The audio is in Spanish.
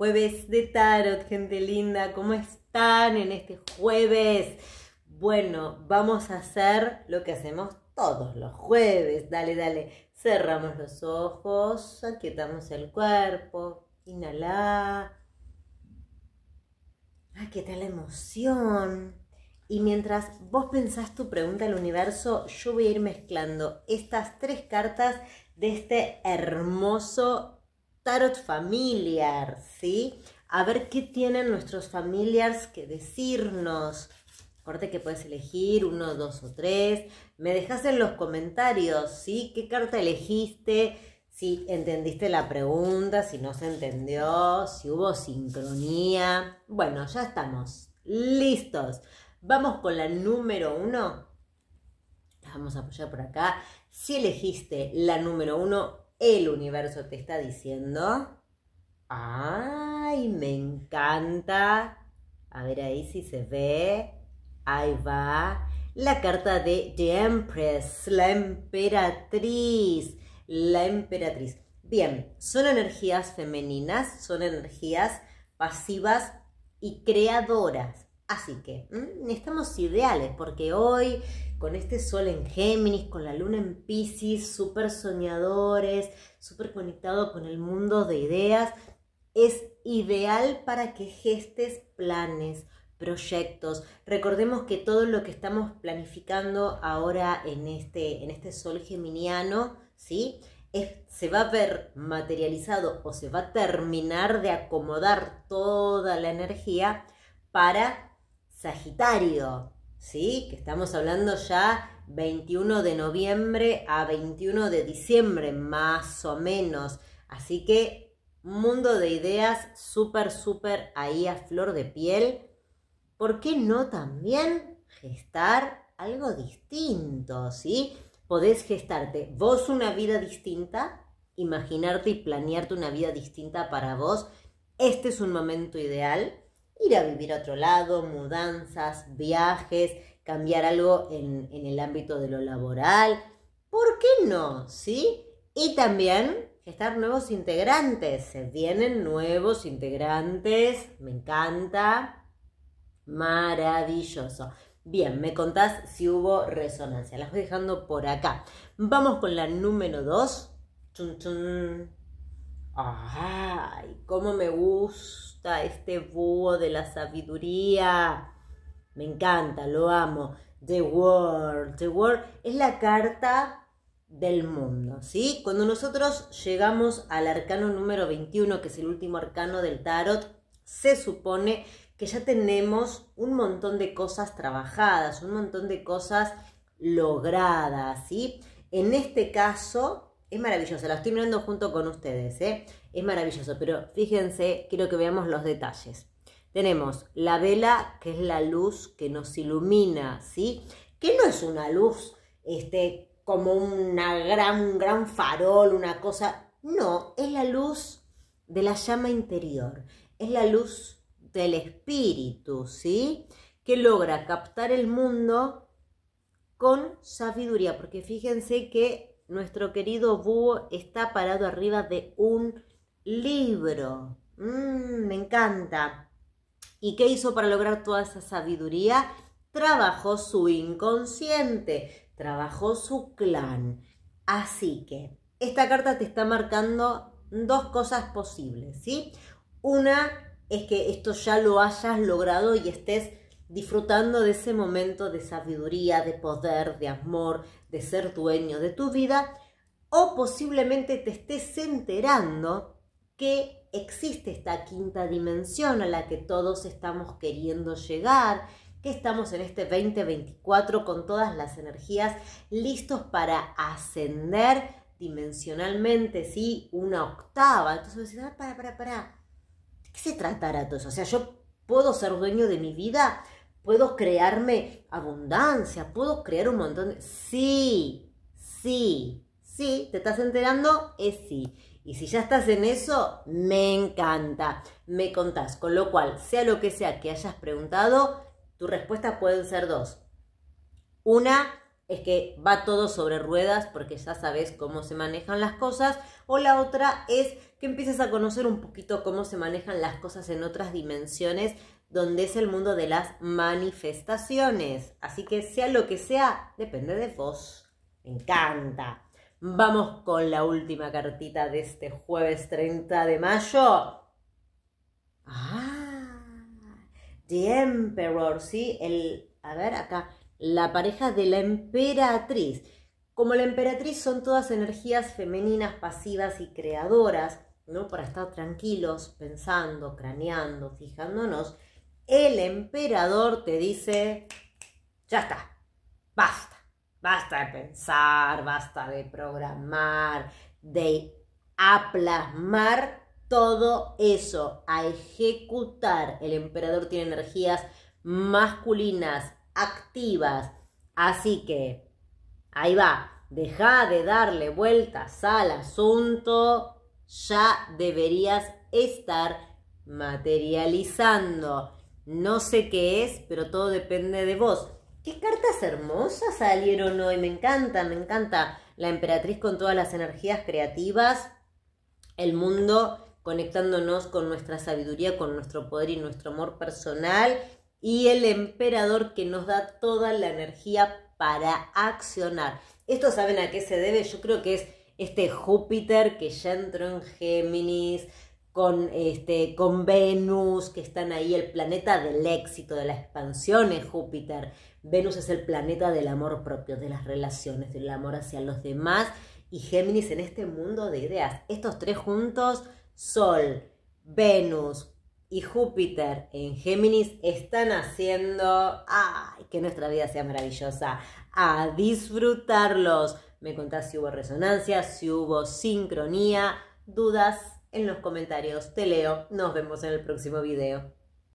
jueves de tarot, gente linda. ¿Cómo están en este jueves? Bueno, vamos a hacer lo que hacemos todos los jueves. Dale, dale. Cerramos los ojos, aquietamos el cuerpo, inhala. Aquieta la emoción. Y mientras vos pensás tu pregunta al universo, yo voy a ir mezclando estas tres cartas de este hermoso tarot familiar, ¿sí? A ver qué tienen nuestros familiars que decirnos. Acuérdate que puedes elegir uno, dos o tres. Me dejas en los comentarios, ¿sí? ¿Qué carta elegiste? Si entendiste la pregunta, si no se entendió, si hubo sincronía. Bueno, ya estamos listos. Vamos con la número uno. La vamos a apoyar por acá. Si elegiste la número uno, el universo te está diciendo, ay, me encanta. A ver ahí si se ve. Ahí va. La carta de The Empress, la emperatriz. La emperatriz. Bien, son energías femeninas, son energías pasivas y creadoras. Así que estamos ideales porque hoy, con este sol en Géminis, con la luna en Pisces, súper soñadores, súper conectado con el mundo de ideas, es ideal para que gestes planes, proyectos. Recordemos que todo lo que estamos planificando ahora en este, en este sol geminiano, ¿sí? se va a ver materializado o se va a terminar de acomodar toda la energía para Sagitario, ¿sí? Que estamos hablando ya 21 de noviembre a 21 de diciembre, más o menos. Así que mundo de ideas súper, súper ahí a flor de piel. ¿Por qué no también gestar algo distinto, ¿sí? Podés gestarte vos una vida distinta, imaginarte y planearte una vida distinta para vos. Este es un momento ideal ir a vivir a otro lado, mudanzas, viajes, cambiar algo en, el ámbito de lo laboral. ¿Por qué no? ¿Sí? Y también estar nuevos integrantes. Se vienen nuevos integrantes. Me encanta. Maravilloso. Bien, me contás si hubo resonancia. Las voy dejando por acá. Vamos con la número 2. Chun, chun. ¡Ay! ¿Cómo me gusta este búho de la sabiduría? Me encanta, lo amo. The World. The World es la carta del mundo, ¿sí? Cuando nosotros llegamos al arcano número 21, que es el último arcano del tarot, se supone que ya tenemos un montón de cosas trabajadas, un montón de cosas logradas, ¿sí? En este caso, es maravillosa, la estoy mirando junto con ustedes, ¿eh? es maravilloso, pero fíjense, quiero que veamos los detalles. Tenemos la vela, que es la luz que nos ilumina, ¿sí? Que no es una luz este, como una gran, un gran farol, una cosa, no, es la luz de la llama interior, es la luz del espíritu, ¿sí? Que logra captar el mundo con sabiduría, porque fíjense que nuestro querido búho está parado arriba de un libro. Mm, me encanta. ¿Y qué hizo para lograr toda esa sabiduría? Trabajó su inconsciente, trabajó su clan. Así que esta carta te está marcando dos cosas posibles, ¿sí? Una es que esto ya lo hayas logrado y estés disfrutando de ese momento de sabiduría, de poder, de amor, de ser dueño de tu vida, o posiblemente te estés enterando que existe esta quinta dimensión a la que todos estamos queriendo llegar, que estamos en este 2024 con todas las energías listos para ascender dimensionalmente, ¿sí? Una octava. Entonces, para, para, para. qué se tratará todo eso? O sea, yo puedo ser dueño de mi vida, puedo crearme abundancia, puedo crear un montón de... Sí, sí, sí, ¿te estás enterando? Es sí. Y si ya estás en eso, me encanta, me contás. Con lo cual, sea lo que sea que hayas preguntado, tu respuesta pueden ser dos. Una es que va todo sobre ruedas porque ya sabes cómo se manejan las cosas. O la otra es que empieces a conocer un poquito cómo se manejan las cosas en otras dimensiones donde es el mundo de las manifestaciones. Así que sea lo que sea, depende de vos. Me encanta. Vamos con la última cartita de este jueves 30 de mayo. Ah, The Emperor, ¿sí? El, a ver acá, la pareja de la emperatriz. Como la emperatriz son todas energías femeninas, pasivas y creadoras, ¿no? Para estar tranquilos, pensando, craneando, fijándonos el emperador te dice, ya está, basta, basta de pensar, basta de programar, de aplasmar todo eso, a ejecutar. El emperador tiene energías masculinas, activas, así que ahí va, deja de darle vueltas al asunto, ya deberías estar materializando no sé qué es, pero todo depende de vos. Qué cartas hermosas salieron hoy, me encanta, me encanta. La emperatriz con todas las energías creativas, el mundo conectándonos con nuestra sabiduría, con nuestro poder y nuestro amor personal, y el emperador que nos da toda la energía para accionar. Esto saben a qué se debe, yo creo que es este Júpiter que ya entró en Géminis, con, este, con Venus, que están ahí, el planeta del éxito, de la expansión en Júpiter. Venus es el planeta del amor propio, de las relaciones, del amor hacia los demás. Y Géminis en este mundo de ideas. Estos tres juntos, Sol, Venus y Júpiter en Géminis, están haciendo ¡ay! que nuestra vida sea maravillosa. A disfrutarlos. Me contás si hubo resonancia, si hubo sincronía, dudas, en los comentarios. Te leo. Nos vemos en el próximo video.